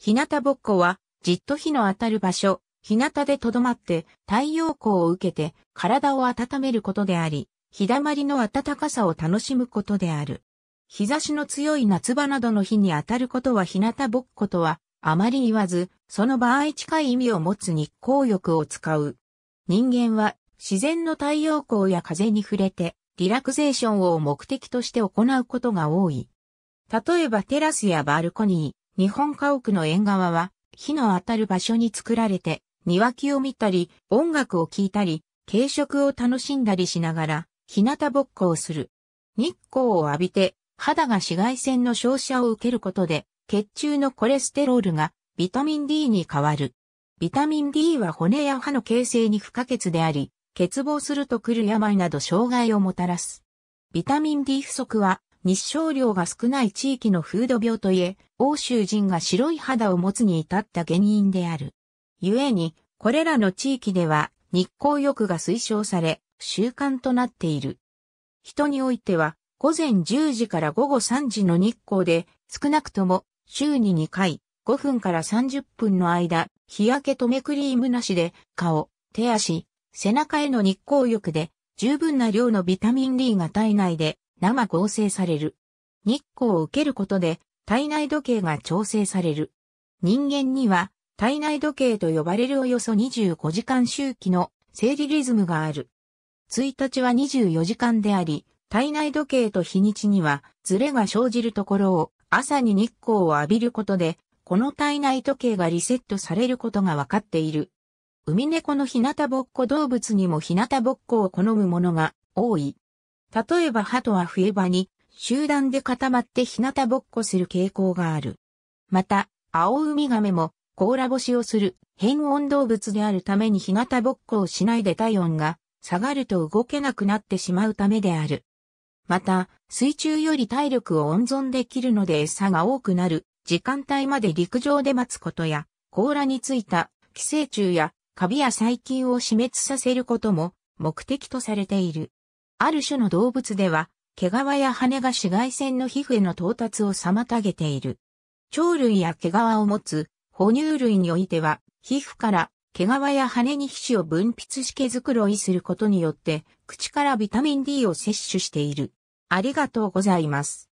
日向ぼっこは、じっと日の当たる場所、日向でとどまって太陽光を受けて体を温めることであり、日だまりの暖かさを楽しむことである。日差しの強い夏場などの日に当たることは日向ぼっことはあまり言わず、その場合近い意味を持つ日光浴を使う。人間は自然の太陽光や風に触れてリラクゼーションを目的として行うことが多い。例えばテラスやバルコニー。日本家屋の縁側は、火の当たる場所に作られて、庭木を見たり、音楽を聴いたり、軽食を楽しんだりしながら、日向ぼっこをする。日光を浴びて、肌が紫外線の照射を受けることで、血中のコレステロールがビタミン D に変わる。ビタミン D は骨や歯の形成に不可欠であり、欠乏すると来る病など障害をもたらす。ビタミン D 不足は日照量が少ない地域の風土病といえ、欧州人が白い肌を持つに至った原因である。故に、これらの地域では日光浴が推奨され、習慣となっている。人においては、午前10時から午後3時の日光で、少なくとも週に2回、5分から30分の間、日焼け止めクリームなしで、顔、手足、背中への日光浴で、十分な量のビタミン D が体内で生合成される。日光を受けることで体内時計が調整される。人間には体内時計と呼ばれるおよそ25時間周期の生理リズムがある。1日は24時間であり、体内時計と日にちにはズレが生じるところを朝に日光を浴びることで、この体内時計がリセットされることが分かっている。海猫の日向ぼっこ動物にも日向ぼっこを好むものが多い。例えば鳩は冬場に集団で固まって日向ぼっこする傾向がある。また、青海ウミガメも甲羅干しをする変温動物であるために日向ぼっこをしないで体温が下がると動けなくなってしまうためである。また、水中より体力を温存できるので餌が多くなる時間帯まで陸上で待つことや、甲羅についた寄生虫やカビや細菌を死滅させることも目的とされている。ある種の動物では、毛皮や羽が紫外線の皮膚への到達を妨げている。鳥類や毛皮を持つ哺乳類においては、皮膚から毛皮や羽に皮脂を分泌し毛づくろいすることによって、口からビタミン D を摂取している。ありがとうございます。